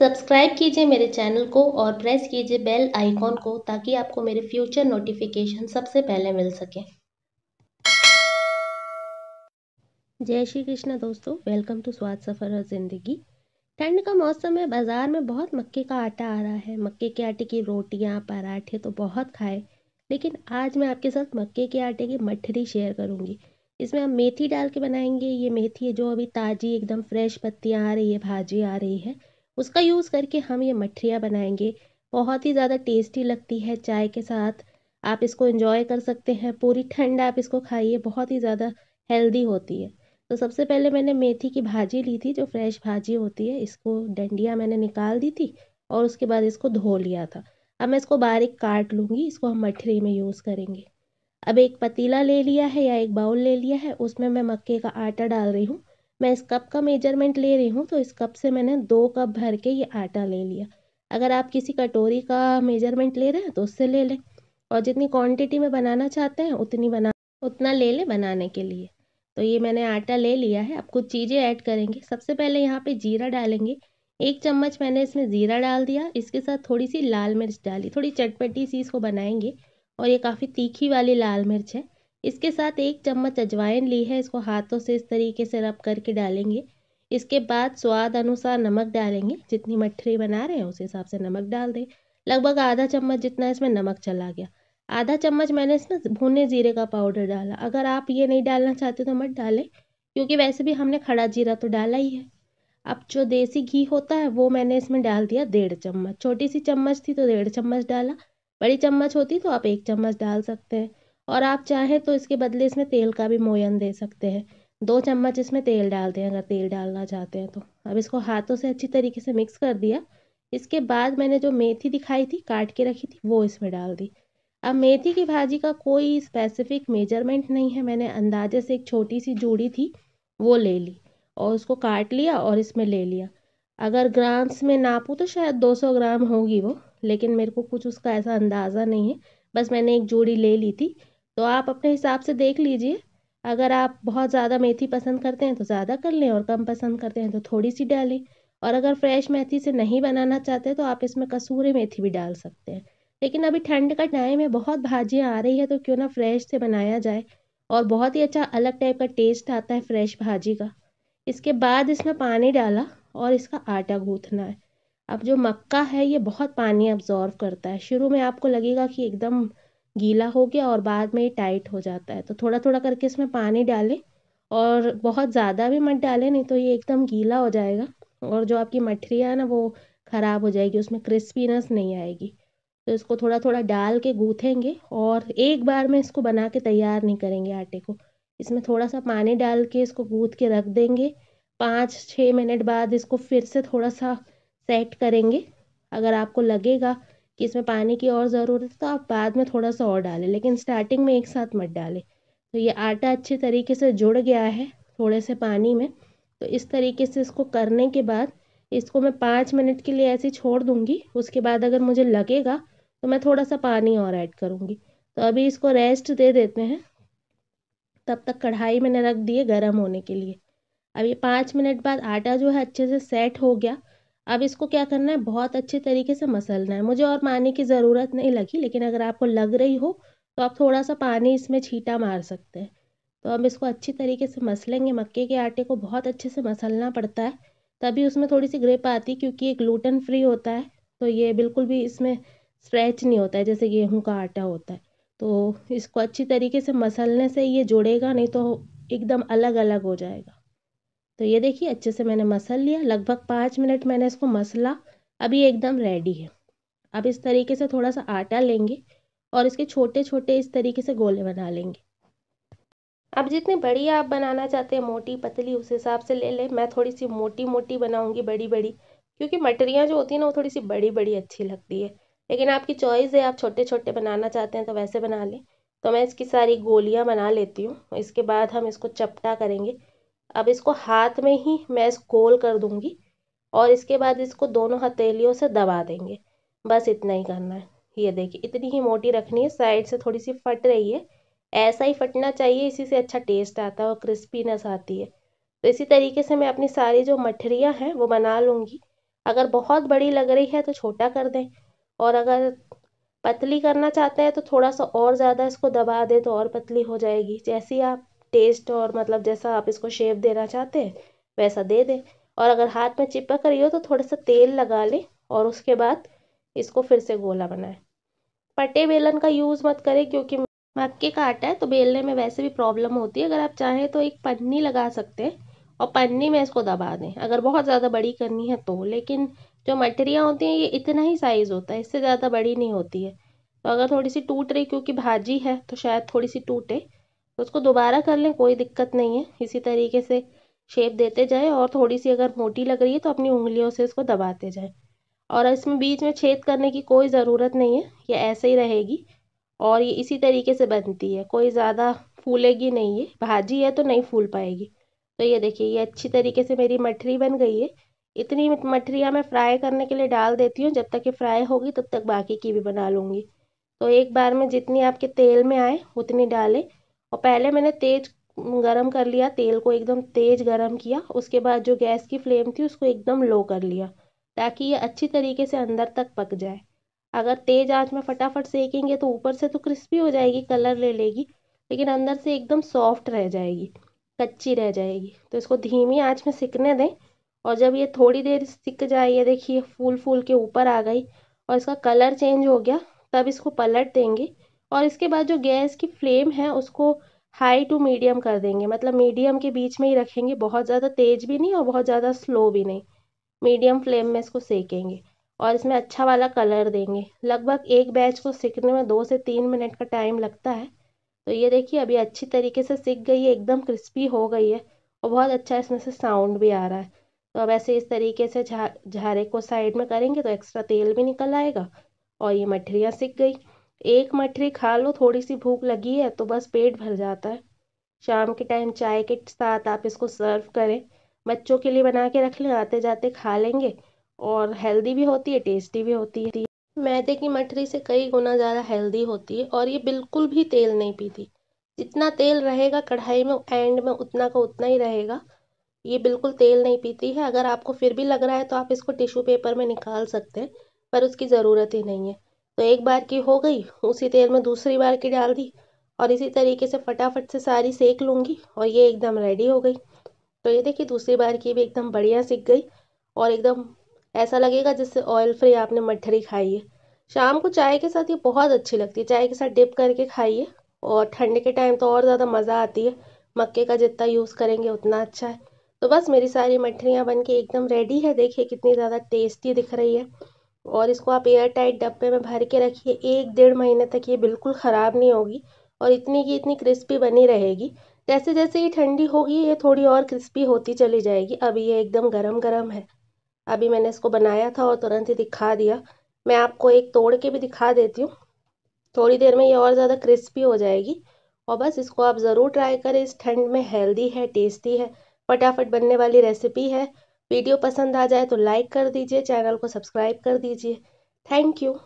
subscribe कीजिए मेरे channel को और प्रेस कीजिए बेल आइकॉन को ताकि आपको मेरे फ्यूचर नोटिफिकेशन सबसे पहले मिल सके जय श्री कृष्णा दोस्तों वेलकम टू स्वाद सफ़र और ज़िंदगी ठंड का मौसम है बाज़ार में बहुत मक्के का आटा आ रहा है मक्के के आटे की रोटियाँ पराठे तो बहुत खाए लेकिन आज मैं आपके साथ मक्के के आटे की मठरी शेयर करूँगी इसमें हम मेथी डाल के बनाएंगे ये मेथी है जो अभी ताज़ी एकदम फ्रेश पत्तियाँ आ रही है भाजी आ रही है उसका यूज़ करके हम ये मठरियाँ बनाएंगे बहुत ही ज़्यादा टेस्टी लगती है चाय के साथ आप इसको इंजॉय कर सकते हैं पूरी ठंड आप इसको खाइए बहुत ही ज़्यादा हेल्दी होती है तो सबसे पहले मैंने मेथी की भाजी ली थी जो फ्रेश भाजी होती है इसको डंडिया मैंने निकाल दी थी और उसके बाद इसको धो लिया था अब मैं इसको बारीक काट लूँगी इसको हम मठरी में यूज़ करेंगे अब एक पतीला ले लिया है या एक बाउल ले लिया है उसमें मैं मक्के का आटा डाल रही हूँ मैं इस कप का मेजरमेंट ले रही हूँ तो इस कप से मैंने दो कप भर के ये आटा ले लिया अगर आप किसी कटोरी का मेजरमेंट ले रहे हैं तो उससे ले लें और जितनी क्वांटिटी में बनाना चाहते हैं उतनी बना उतना ले लें बनाने के लिए तो ये मैंने आटा ले लिया है अब कुछ चीज़ें ऐड करेंगे सबसे पहले यहाँ पर जीरा डालेंगे एक चम्मच मैंने इसमें ज़ीरा डाल दिया इसके साथ थोड़ी सी लाल मिर्च डाली थोड़ी चटपटी सी इसको बनाएंगे और ये काफ़ी तीखी वाली लाल मिर्च है इसके साथ एक चम्मच अजवाइन ली है इसको हाथों से इस तरीके से रब करके डालेंगे इसके बाद स्वाद अनुसार नमक डालेंगे जितनी मठरी बना रहे हैं उस हिसाब से नमक डाल दें लगभग आधा चम्मच जितना इसमें नमक चला गया आधा चम्मच मैंने इसमें भुने जीरे का पाउडर डाला अगर आप ये नहीं डालना चाहते तो मत डालें क्योंकि वैसे भी हमने खड़ा जीरा तो डाला ही है अब जो देसी घी होता है वो मैंने इसमें डाल दिया डेढ़ चम्मच छोटी सी चम्मच थी तो डेढ़ चम्मच डाला बड़ी चम्मच होती तो आप एक चम्मच डाल सकते हैं और आप चाहें तो इसके बदले इसमें तेल का भी मोयन दे सकते हैं दो चम्मच इसमें तेल डालते हैं अगर तेल डालना चाहते हैं तो अब इसको हाथों से अच्छी तरीके से मिक्स कर दिया इसके बाद मैंने जो मेथी दिखाई थी काट के रखी थी वो इसमें डाल दी अब मेथी की भाजी का कोई स्पेसिफिक मेजरमेंट नहीं है मैंने अंदाजे से एक छोटी सी जूड़ी थी वो ले ली और उसको काट लिया और इसमें ले लिया अगर ग्राम्स में नापूँ तो शायद 200 ग्राम होगी वो लेकिन मेरे को कुछ उसका ऐसा अंदाज़ा नहीं है बस मैंने एक जोड़ी ले ली थी तो आप अपने हिसाब से देख लीजिए अगर आप बहुत ज़्यादा मेथी पसंद करते हैं तो ज़्यादा कर लें और कम पसंद करते हैं तो थोड़ी सी डालें और अगर फ्रेश मेथी से नहीं बनाना चाहते तो आप इसमें कसूरी मेथी भी डाल सकते हैं लेकिन अभी ठंड का टाइम है बहुत भाजियाँ आ रही है तो क्यों ना फ्रेश से बनाया जाए और बहुत ही अच्छा अलग टाइप का टेस्ट आता है फ्रेश भाजी का इसके बाद इसमें पानी डाला और इसका आटा गूँथना है अब जो मक्का है ये बहुत पानी अब्जॉर्व करता है शुरू में आपको लगेगा कि एकदम गीला हो गया और बाद में ये टाइट हो जाता है तो थोड़ा थोड़ा करके इसमें पानी डालें और बहुत ज़्यादा भी मत डालें नहीं तो ये एकदम गीला हो जाएगा और जो आपकी मठरिया है ना वो ख़राब हो जाएगी उसमें क्रिस्पीनेस नहीं आएगी तो इसको थोड़ा थोड़ा डाल के गूँथेंगे और एक बार में इसको बना के तैयार नहीं करेंगे आटे को इसमें थोड़ा सा पानी डाल के इसको गूँथ के रख देंगे पाँच छः मिनट बाद इसको फिर से थोड़ा सा सेट करेंगे अगर आपको लगेगा कि इसमें पानी की और ज़रूरत है तो आप बाद में थोड़ा सा और डालें लेकिन स्टार्टिंग में एक साथ मत डालें तो ये आटा अच्छे तरीके से जुड़ गया है थोड़े से पानी में तो इस तरीके से इसको करने के बाद इसको मैं पाँच मिनट के लिए ऐसे छोड़ दूँगी उसके बाद अगर मुझे लगेगा तो मैं थोड़ा सा पानी और ऐड करूँगी तो अभी इसको रेस्ट दे देते हैं तब तक कढ़ाई मैंने रख दिए गर्म होने के लिए अब ये पाँच मिनट बाद आटा जो है अच्छे से सेट हो गया अब इसको क्या करना है बहुत अच्छे तरीके से मसलना है मुझे और पानी की ज़रूरत नहीं लगी लेकिन अगर आपको लग रही हो तो आप थोड़ा सा पानी इसमें छीटा मार सकते हैं तो अब इसको अच्छी तरीके से मसलेंगे मक्के के आटे को बहुत अच्छे से मसलना पड़ता है तभी उसमें थोड़ी सी ग्रेप आती है क्योंकि ये ग्लूटन फ्री होता है तो ये बिल्कुल भी इसमें स्ट्रेच नहीं होता है जैसे गेहूँ का आटा होता है तो इसको अच्छी तरीके से मसलने से ये जुड़ेगा नहीं तो एकदम अलग अलग हो जाएगा तो ये देखिए अच्छे से मैंने मसल लिया लगभग पाँच मिनट मैंने इसको मसला अभी एकदम रेडी है अब इस तरीके से थोड़ा सा आटा लेंगे और इसके छोटे छोटे इस तरीके से गोले बना लेंगे अब जितनी बड़ी आप बनाना चाहते हैं मोटी पतली उस हिसाब से ले लें मैं थोड़ी सी मोटी मोटी बनाऊंगी बड़ी बड़ी क्योंकि मटरियाँ जो होती हैं ना वो थोड़ी सी बड़ी बड़ी अच्छी लगती है लेकिन आपकी चॉइस है आप छोटे छोटे बनाना चाहते हैं तो वैसे बना लें तो मैं इसकी सारी गोलियाँ बना लेती हूँ इसके बाद हम इसको चपटा करेंगे अब इसको हाथ में ही मैं इस गोल कर दूंगी और इसके बाद इसको दोनों हथेलियों से दबा देंगे बस इतना ही करना है ये देखिए इतनी ही मोटी रखनी है साइड से थोड़ी सी फट रही है ऐसा ही फटना चाहिए इसी से अच्छा टेस्ट आता है और क्रिस्पीनेस आती है तो इसी तरीके से मैं अपनी सारी जो मठरियाँ हैं वो बना लूँगी अगर बहुत बड़ी लग रही है तो छोटा कर दें और अगर पतली करना चाहते हैं तो थोड़ा सा और ज़्यादा इसको दबा दें तो और पतली हो जाएगी जैसी आप टेस्ट और मतलब जैसा आप इसको शेप देना चाहते हैं वैसा दे दें और अगर हाथ में चिपक रही हो तो थोड़ा सा तेल लगा लें और उसके बाद इसको फिर से गोला बनाएं पट्टे बेलन का यूज़ मत करें क्योंकि मक्के का आटा है तो बेलने में वैसे भी प्रॉब्लम होती है अगर आप चाहें तो एक पन्नी लगा सकते हैं और पन्नी में इसको दबा दें अगर बहुत ज़्यादा बड़ी करनी है तो लेकिन जो मटरियाँ होती हैं ये इतना ही साइज़ होता है इससे ज़्यादा बड़ी नहीं होती है तो अगर थोड़ी सी टूट रही क्योंकि भाजी है तो शायद थोड़ी सी टूटे उसको दोबारा कर लें कोई दिक्कत नहीं है इसी तरीके से शेप देते जाएं और थोड़ी सी अगर मोटी लग रही है तो अपनी उंगलियों से इसको दबाते जाएं और इसमें बीच में छेद करने की कोई ज़रूरत नहीं है ये ऐसे ही रहेगी और ये इसी तरीके से बनती है कोई ज़्यादा फूलेगी नहीं है भाजी है तो नहीं फूल पाएगी तो ये देखिए ये अच्छी तरीके से मेरी मठरी बन गई है इतनी मठरियाँ मैं फ्राई करने के लिए डाल देती हूँ जब तक ये फ्राई होगी तब तक बाकी की भी बना लूँगी तो एक बार में जितनी आपके तेल में आए उतनी डालें और पहले मैंने तेज गरम कर लिया तेल को एकदम तेज गरम किया उसके बाद जो गैस की फ्लेम थी उसको एकदम लो कर लिया ताकि ये अच्छी तरीके से अंदर तक पक जाए अगर तेज़ आंच में फटाफट सेकेंगे तो ऊपर से तो क्रिस्पी हो जाएगी कलर ले लेगी लेकिन अंदर से एकदम सॉफ्ट रह जाएगी कच्ची रह जाएगी तो इसको धीमी आंच में सिकने दें और जब ये थोड़ी देर सिक जाए ये देखिए फूल फूल के ऊपर आ गई और इसका कलर चेंज हो गया तब इसको पलट देंगे और इसके बाद जो गैस की फ्लेम है उसको हाई टू मीडियम कर देंगे मतलब मीडियम के बीच में ही रखेंगे बहुत ज़्यादा तेज़ भी नहीं और बहुत ज़्यादा स्लो भी नहीं मीडियम फ्लेम में इसको सेकेंगे और इसमें अच्छा वाला कलर देंगे लगभग एक बैच को सीखने में दो से तीन मिनट का टाइम लगता है तो ये देखिए अभी अच्छी तरीके से सीख गई है एकदम क्रिस्पी हो गई है और बहुत अच्छा इसमें से साउंड भी आ रहा है तो अब ऐसे इस तरीके से झारे जा, को साइड में करेंगे तो एक्स्ट्रा तेल भी निकल आएगा और ये मठरियाँ सीख गई एक मठरी खा लो थोड़ी सी भूख लगी है तो बस पेट भर जाता है शाम के टाइम चाय के साथ आप इसको सर्व करें बच्चों के लिए बना के रख लें आते जाते खा लेंगे और हेल्दी भी होती है टेस्टी भी होती है मैदे की मठरी से कई गुना ज़्यादा हेल्दी होती है और ये बिल्कुल भी तेल नहीं पीती जितना तेल रहेगा कढ़ाई में एंड में उतना का उतना ही रहेगा ये बिल्कुल तेल नहीं पीती है अगर आपको फिर भी लग रहा है तो आप इसको टिश्यू पेपर में निकाल सकते हैं पर उसकी ज़रूरत ही नहीं है तो एक बार की हो गई उसी तेल में दूसरी बार की डाल दी और इसी तरीके से फटाफट से सारी सेक लूँगी और ये एकदम रेडी हो गई तो ये देखिए दूसरी बार की भी एकदम बढ़िया सीख गई और एकदम ऐसा लगेगा जिससे ऑयल फ्री आपने मठरी खाई है शाम को चाय के साथ ये बहुत अच्छी लगती है चाय के साथ डिप करके खाइए और ठंड के टाइम तो और ज़्यादा मज़ा आती है मक्के का जितना यूज़ करेंगे उतना अच्छा है तो बस मेरी सारी मठरियाँ बन के एकदम रेडी है देखिए कितनी ज़्यादा टेस्टी दिख रही है और इसको आप एयर टाइट डब्बे में भर के रखिए एक डेढ़ महीने तक ये बिल्कुल ख़राब नहीं होगी और इतनी की इतनी क्रिस्पी बनी रहेगी जैसे जैसे ये ठंडी होगी ये थोड़ी और क्रिस्पी होती चली जाएगी अभी ये एकदम गरम गरम है अभी मैंने इसको बनाया था और तुरंत ही दिखा दिया मैं आपको एक तोड़ के भी दिखा देती हूँ थोड़ी देर में ये और ज़्यादा क्रिस्पी हो जाएगी और बस इसको आप ज़रूर ट्राई करें इस ठंड में हेल्दी है टेस्टी है फटाफट बनने वाली रेसिपी है वीडियो पसंद आ जाए तो लाइक कर दीजिए चैनल को सब्सक्राइब कर दीजिए थैंक यू